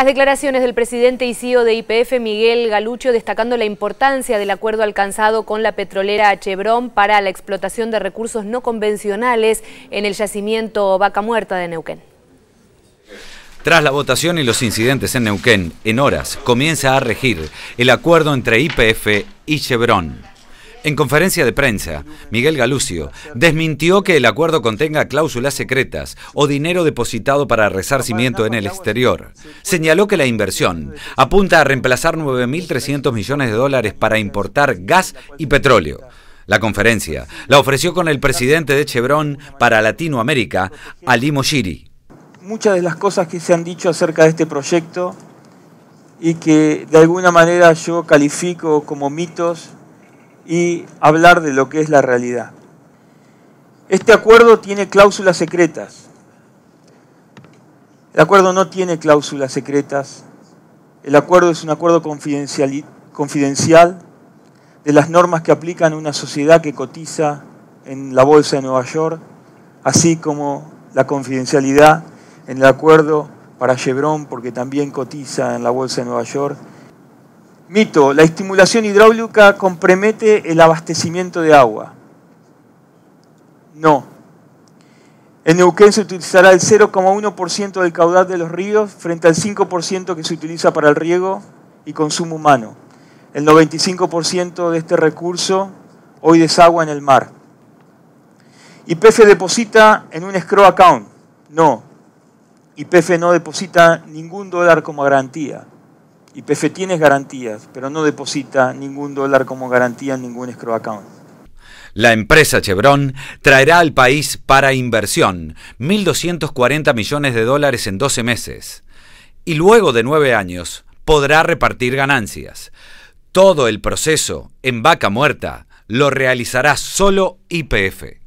Las declaraciones del presidente y CEO de IPF, Miguel Galucho, destacando la importancia del acuerdo alcanzado con la petrolera Chevron para la explotación de recursos no convencionales en el yacimiento Vaca Muerta de Neuquén. Tras la votación y los incidentes en Neuquén, en horas comienza a regir el acuerdo entre IPF y Chevron. En conferencia de prensa, Miguel Galucio desmintió que el acuerdo contenga cláusulas secretas o dinero depositado para resarcimiento en el exterior. Señaló que la inversión apunta a reemplazar 9.300 millones de dólares para importar gas y petróleo. La conferencia la ofreció con el presidente de Chevron para Latinoamérica, Ali Moshiri. Muchas de las cosas que se han dicho acerca de este proyecto y que de alguna manera yo califico como mitos y hablar de lo que es la realidad. Este acuerdo tiene cláusulas secretas. El acuerdo no tiene cláusulas secretas. El acuerdo es un acuerdo confidencial, de las normas que aplican una sociedad que cotiza en la Bolsa de Nueva York, así como la confidencialidad en el acuerdo para Chevron, porque también cotiza en la Bolsa de Nueva York, Mito, la estimulación hidráulica compromete el abastecimiento de agua. No. En Neuquén se utilizará el 0,1% del caudal de los ríos frente al 5% que se utiliza para el riego y consumo humano. El 95% de este recurso hoy desagua en el mar. YPF deposita en un escrow account. No. PFE no deposita ningún dólar como garantía. YPF tiene garantías, pero no deposita ningún dólar como garantía en ningún escrow account. La empresa Chevron traerá al país para inversión 1.240 millones de dólares en 12 meses y luego de nueve años podrá repartir ganancias. Todo el proceso en vaca muerta lo realizará solo IPF.